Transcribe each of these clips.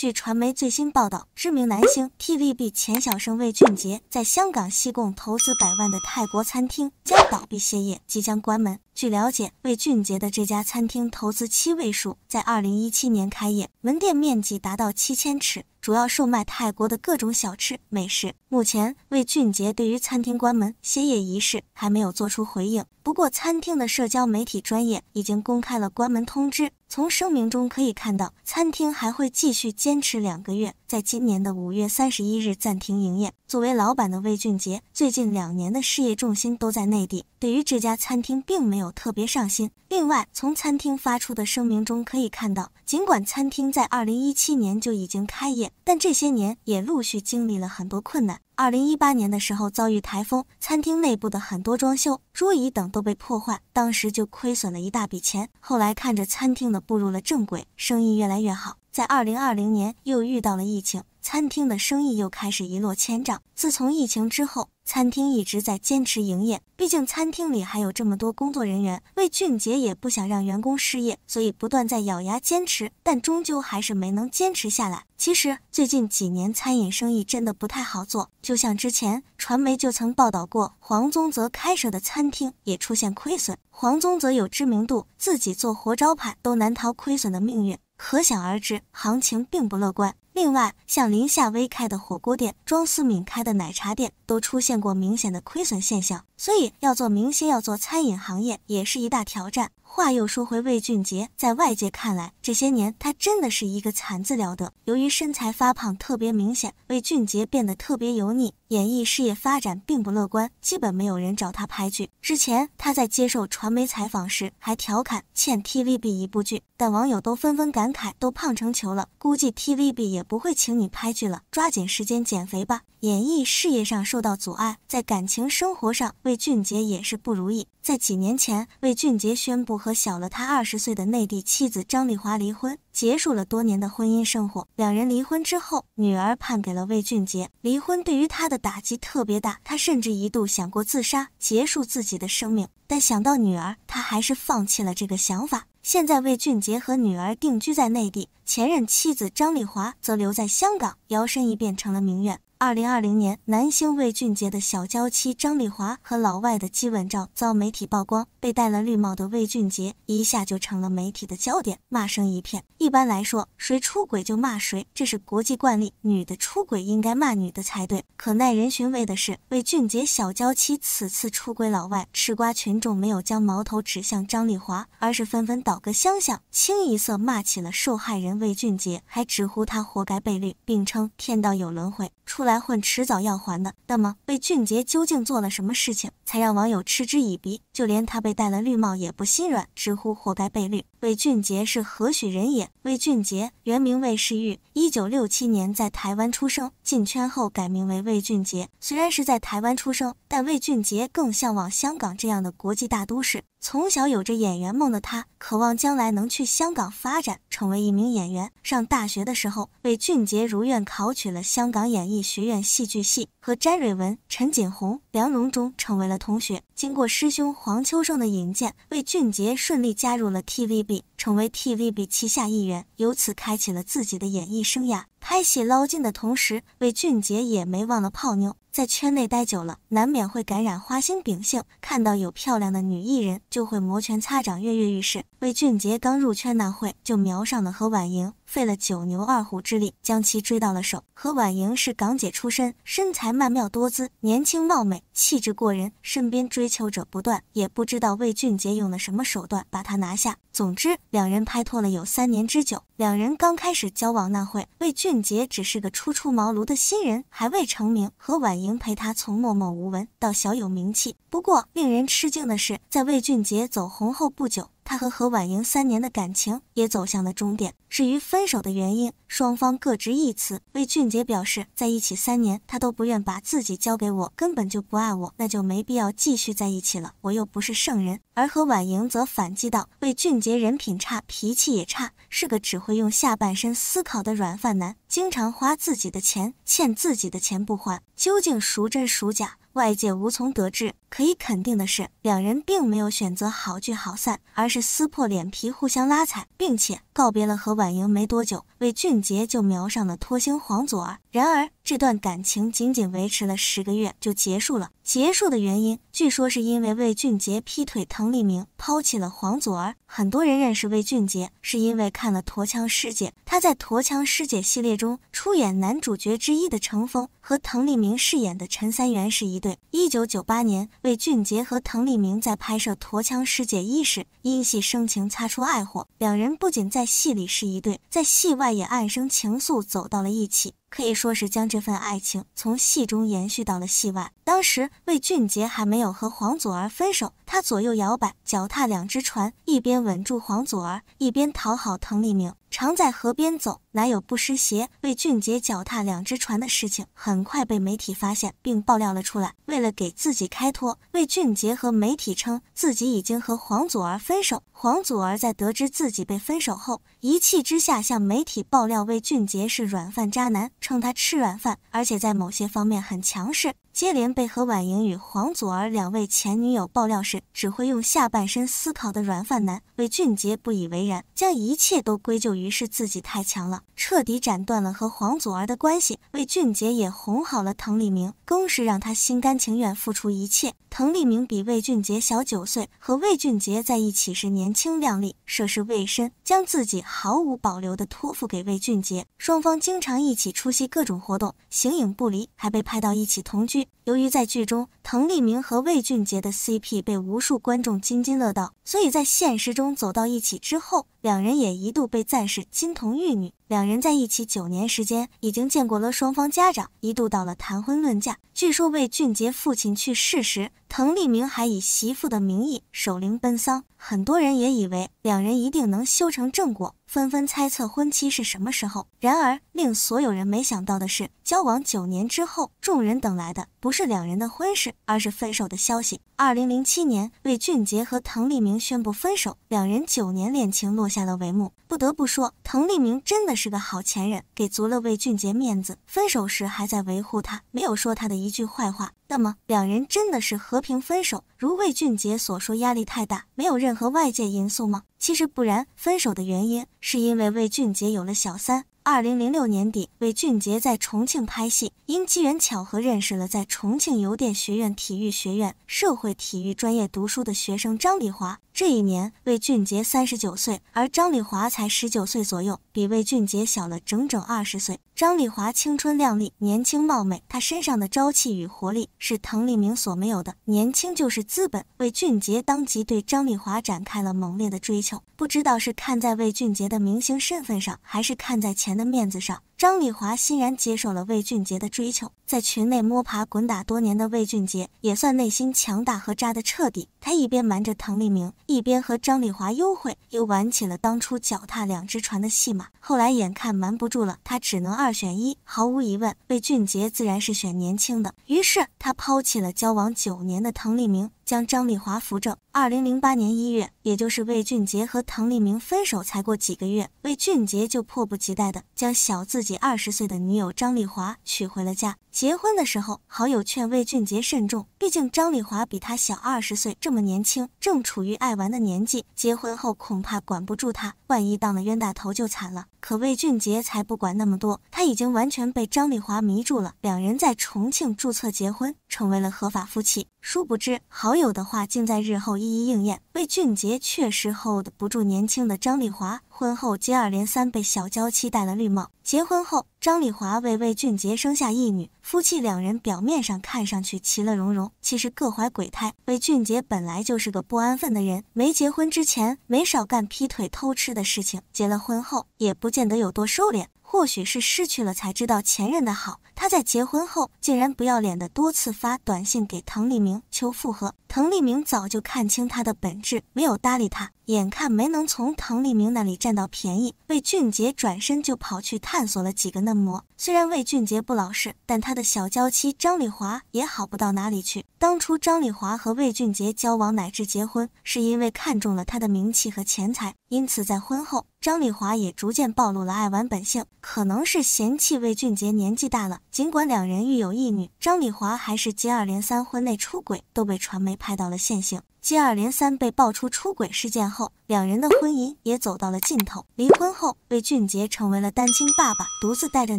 据传媒最新报道，知名男星 TVB 钱小生魏俊杰在香港西贡投资百万的泰国餐厅将倒闭歇业，即将关门。据了解，魏俊杰的这家餐厅投资七位数，在二零一七年开业，门店面积达到七千尺。主要售卖泰国的各种小吃美食。目前，魏俊杰对于餐厅关门歇业一事还没有做出回应。不过，餐厅的社交媒体专业已经公开了关门通知。从声明中可以看到，餐厅还会继续坚持两个月，在今年的五月三十一日暂停营业。作为老板的魏俊杰，最近两年的事业重心都在内地。对于这家餐厅，并没有特别上心。另外，从餐厅发出的声明中可以看到，尽管餐厅在二零一七年就已经开业，但这些年也陆续经历了很多困难。二零一八年的时候遭遇台风，餐厅内部的很多装修、桌椅等都被破坏，当时就亏损了一大笔钱。后来看着餐厅的步入了正轨，生意越来越好。在二零二零年又遇到了疫情，餐厅的生意又开始一落千丈。自从疫情之后。餐厅一直在坚持营业，毕竟餐厅里还有这么多工作人员。魏俊杰也不想让员工失业，所以不断在咬牙坚持，但终究还是没能坚持下来。其实最近几年餐饮生意真的不太好做，就像之前传媒就曾报道过，黄宗泽开设的餐厅也出现亏损。黄宗泽有知名度，自己做活招牌都难逃亏损的命运，可想而知，行情并不乐观。另外，像林夏薇开的火锅店、庄思敏开的奶茶店都出现过明显的亏损现象，所以要做明星，要做餐饮行业，也是一大挑战。话又说回魏俊杰，在外界看来，这些年他真的是一个惨字了得。由于身材发胖特别明显，魏俊杰变得特别油腻，演艺事业发展并不乐观，基本没有人找他拍剧。之前他在接受传媒采访时还调侃欠 TVB 一部剧，但网友都纷纷感慨都胖成球了，估计 TVB 也不会请你拍剧了，抓紧时间减肥吧。演艺事业上受到阻碍，在感情生活上，魏俊杰也是不如意。在几年前，魏俊杰宣布和小了他二十岁的内地妻子张丽华离婚，结束了多年的婚姻生活。两人离婚之后，女儿判给了魏俊杰。离婚对于他的打击特别大，他甚至一度想过自杀，结束自己的生命。但想到女儿，他还是放弃了这个想法。现在，魏俊杰和女儿定居在内地，前任妻子张丽华则留在香港，摇身一变成了名媛。二零二零年，男星魏俊杰的小娇妻张丽华和老外的基吻照遭媒体曝光，被戴了绿帽的魏俊杰一下就成了媒体的焦点，骂声一片。一般来说，谁出轨就骂谁，这是国际惯例。女的出轨应该骂女的才对。可耐人寻味的是，魏俊杰小娇妻此次出轨老外，吃瓜群众没有将矛头指向张丽华，而是纷纷倒戈相向，清一色骂起了受害人魏俊杰，还直呼他活该被绿，并称天道有轮回，出。来混迟早要还的。那么，魏俊杰究竟做了什么事情，才让网友嗤之以鼻？就连他被戴了绿帽也不心软，直呼活该被绿。魏俊杰是何许人也？魏俊杰原名魏世玉，一九六七年在台湾出生。进圈后改名为魏俊杰。虽然是在台湾出生，但魏俊杰更向往香港这样的国际大都市。从小有着演员梦的他，渴望将来能去香港发展，成为一名演员。上大学的时候，魏俊杰如愿考取了香港演艺学院戏剧系，和詹瑞文、陈锦鸿、梁荣忠成为了同学。经过师兄黄秋生的引荐，为俊杰顺利加入了 TVB，成为 TVB 旗下艺人，由此开启了自己的演艺生涯。拍戏捞金的同时，魏俊杰也没忘了泡妞。在圈内待久了，难免会感染花心秉性。看到有漂亮的女艺人，就会摩拳擦掌，跃跃欲试。魏俊杰刚入圈那会，就瞄上了何婉莹，费了九牛二虎之力，将其追到了手。何婉莹是港姐出身，身材曼妙多姿，年轻貌美，气质过人，身边追求者不断。也不知道魏俊杰用了什么手段，把她拿下。总之，两人拍拖了有三年之久。两人刚开始交往那会，魏俊杰只是个初出茅庐的新人，还未成名，何婉莹陪他从默默无闻到小有名气。不过，令人吃惊的是，在魏俊杰走红后不久。他和何婉莹三年的感情也走向了终点。至于分手的原因，双方各执一词。魏俊杰表示，在一起三年，他都不愿把自己交给我，根本就不爱我，那就没必要继续在一起了。我又不是圣人。而何婉莹则反击道，魏俊杰人品差，脾气也差，是个只会用下半身思考的软饭男，经常花自己的钱，欠自己的钱不还。究竟孰真孰假，外界无从得知。可以肯定的是，两人并没有选择好聚好散，而是撕破脸皮互相拉踩，并且告别了何婉莹没多久，魏俊杰就瞄上了脱星黄祖儿。然而，这段感情仅仅维持了十个月就结束了。结束的原因据说是因为魏俊杰劈腿滕立明，抛弃了黄祖儿。很多人认识魏俊杰是因为看了《驼枪师姐》，他在《驼枪师姐》系列中出演男主角之一的程峰，和滕立明饰演的陈三元是一对。一九九八年。魏俊杰和滕丽明在拍摄《驼枪师姐一》时，因戏生情擦出爱火。两人不仅在戏里是一对，在戏外也暗生情愫，走到了一起，可以说是将这份爱情从戏中延续到了戏外。当时魏俊杰还没有和黄祖儿分手，他左右摇摆，脚踏两只船，一边稳住黄祖儿，一边讨好滕丽明。常在河边走，哪有不湿鞋？魏俊杰脚踏两只船的事情很快被媒体发现并爆料了出来。为了给自己开脱，魏俊杰和媒体称自己已经和黄祖儿分手。黄祖儿在得知自己被分手后，一气之下向媒体爆料魏俊杰是软饭渣男，称他吃软饭，而且在某些方面很强势。接连被何婉莹与黄祖儿两位前女友爆料时，只会用下半身思考的软饭男，魏俊杰不以为然，将一切都归咎于是自己太强了，彻底斩断了和黄祖儿的关系。魏俊杰也哄好了滕丽明，更是让他心甘情愿付出一切。滕丽名比魏俊杰小九岁，和魏俊杰在一起时年轻靓丽、涉世未深，将自己毫无保留地托付给魏俊杰。双方经常一起出席各种活动，形影不离，还被拍到一起同居。由于在剧中滕丽名和魏俊杰的 CP 被无数观众津津乐道，所以在现实中走到一起之后，两人也一度被赞是金童玉女。两人在一起九年时间，已经见过了双方家长，一度到了谈婚论嫁。据说魏俊杰父亲去世时。滕丽明还以媳妇的名义守灵奔丧，很多人也以为两人一定能修成正果，纷纷猜测婚期是什么时候。然而，令所有人没想到的是，交往九年之后，众人等来的不是两人的婚事，而是分手的消息。二零零七年，魏俊杰和滕丽明宣布分手，两人九年恋情落下了帷幕。不得不说，滕丽明真的是个好前任，给足了魏俊杰面子，分手时还在维护他，没有说他的一句坏话。那么，两人真的是和平分手？如魏俊杰所说，压力太大，没有任何外界因素吗？其实不然，分手的原因是因为魏俊杰有了小三。二零零六年底，魏俊杰在重庆拍戏，因机缘巧合认识了在重庆邮电学院体育学院社会体育专业读书的学生张丽华。这一年，魏俊杰三十九岁，而张丽华才十九岁左右，比魏俊杰小了整整二十岁。张丽华青春靓丽，年轻貌美，她身上的朝气与活力是滕丽明所没有的。年轻就是资本，魏俊杰当即对张丽华展开了猛烈的追求。不知道是看在魏俊杰的明星身份上，还是看在钱的面子上。张丽华欣然接受了魏俊杰的追求，在群内摸爬滚打多年的魏俊杰也算内心强大和渣的彻底。他一边瞒着滕立明，一边和张丽华幽会，又玩起了当初脚踏两只船的戏码。后来眼看瞒不住了，他只能二选一。毫无疑问，魏俊杰自然是选年轻的，于是他抛弃了交往九年的滕立明。将张丽华扶正。二零零八年一月，也就是魏俊杰和唐立明分手才过几个月，魏俊杰就迫不及待地将小自己二十岁的女友张丽华娶回了家。结婚的时候，好友劝魏俊杰慎重，毕竟张丽华比他小二十岁，这么年轻，正处于爱玩的年纪，结婚后恐怕管不住他，万一当了冤大头就惨了。可魏俊杰才不管那么多，他已经完全被张丽华迷住了。两人在重庆注册结婚，成为了合法夫妻。殊不知，好友的话竟在日后一一应验。魏俊杰确实 hold 不住年轻的张丽华，婚后接二连三被小娇妻戴了绿帽。结婚后，张丽华为魏俊杰生下一女，夫妻两人表面上看上去其乐融融，其实各怀鬼胎。魏俊杰本来就是个不安分的人，没结婚之前没少干劈腿偷吃的事情，结了婚后也不见得有多收敛。或许是失去了才知道前任的好，他在结婚后竟然不要脸的多次发短信给滕立明求复合。滕立明早就看清他的本质，没有搭理他。眼看没能从滕立明那里占到便宜，魏俊杰转身就跑去探索了几个嫩模。虽然魏俊杰不老实，但他的小娇妻张丽华也好不到哪里去。当初张丽华和魏俊杰交往乃至结婚，是因为看中了他的名气和钱财，因此在婚后，张丽华也逐渐暴露了爱玩本性。可能是嫌弃魏俊杰年纪大了，尽管两人育有一女，张丽华还是接二连三婚内出轨，都被传媒拍到了现形。接二连三被爆出出轨事件后，两人的婚姻也走到了尽头。离婚后，魏俊杰成为了单亲爸爸，独自带着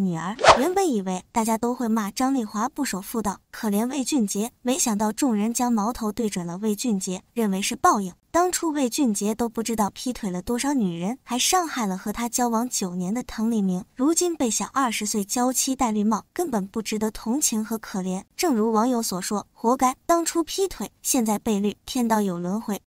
女儿。原本以为大家都会骂张丽华不守妇道，可怜魏俊杰，没想到众人将矛头对准了魏俊杰，认为是报应。当初魏俊杰都不知道劈腿了多少女人，还伤害了和他交往九年的滕丽明。如今被小二十岁娇妻戴绿帽，根本不值得同情和可怜。正如网友所说，活该！当初劈腿，现在被绿，天道有轮回。